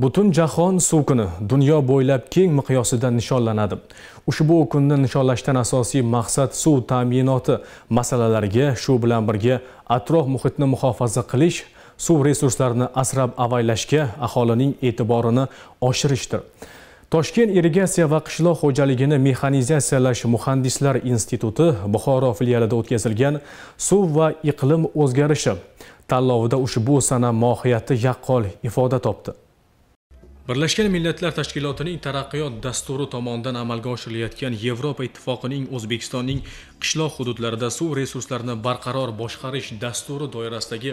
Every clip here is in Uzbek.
Butun jahon suv kuni dunyo bo'ylab keng miqyosida nishonlanadi. Ushbu kunni nishonlashdan asosiy maqsad suv ta'minoti masalalariga, shu bilan birga atrof muhitni muhofaza qilish, suv resurslarini asrab avaylashga aholining e'tiborini oshirishdir. Toshkent irrigatsiya va qishloq xo'jaligini mexanizatsiyalash muhandislar instituti Buxoro filialida o'tkazilgan suv va iqlim o'zgarishi tanlovida ushbu sana mohiyati yaqqol ifoda topdi. birlashgan millatlar tashkilotining taraqqiyot dasturi tomonidan amalga oshirilayotgan yevropa ittifoqining o'zbekistonning qishloq hududlarida suv resurslarini barqaror boshqarish dasturi doirasidagi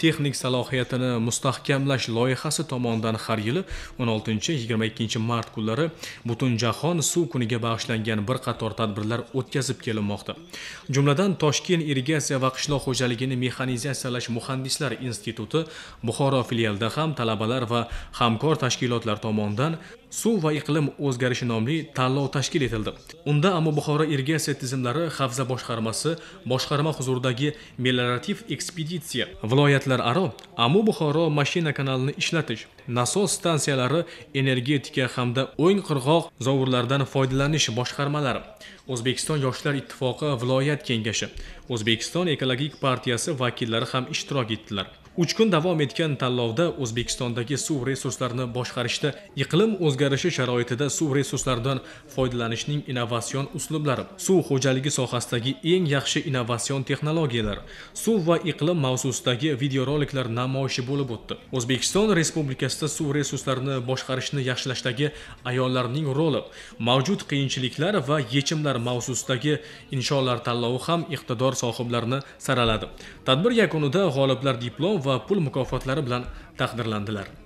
texnik salohiyatini mustahkamlash loyihasi tomonidan har yili 16-22 mart kunlari butun jahon suv kuniga bag'ishlangan bir qator tadbirlar o'tkazib kelinmoqda jumladan toshkent irrigatsiya va qishloq xo'jaligini mexanizatsiyalash muhandislar instituti buxoro filialida ham talabalar va hamkor tashkilotlar tomonidan suv va iqlim o'zgarishi nomli tanlov tashkil etildi unda ammo buxoro irrigatsiya tizimlari xavfsizlik boshqarmasi boshqarma huzuridagi meliorativ ekspeditsiya viloyatlararo amu buxoro mashina kanalini ishlatish nasos stansiyalari energetika hamda o'ng qirg'oq zovurlaridan foydalanish boshqarmalari o'zbekiston yoshlar ittifoqi viloyat kengashi o'zbekiston ekologik partiyasi vakillari ham ishtirok etdilar uch kun davom etgan tanlovda o'zbekistondagi suv resurslarini boshqarishda iqlim o'zgarishi sharoitida suv resurslaridan foydalanishning innovatsion uslublari suv xo'jaligi sohasidagi eng yaxshi innovatsion texnologiyalar suv va iqlim mavzusidagi videoroliklar namoyishi bo'lib o'tdi o'zbekiston respublikasi kontekstda suv resurslarini boshqarishni yaxshilashdagi ayollarning roli mavjud qiyinchiliklar va yechimlar mavzusidagi insholar tanlovi ham iqtidor sohiblarini saraladi tadbir yakunida g'oliblar diplom va pul mukofotlari bilan taqdirlandilar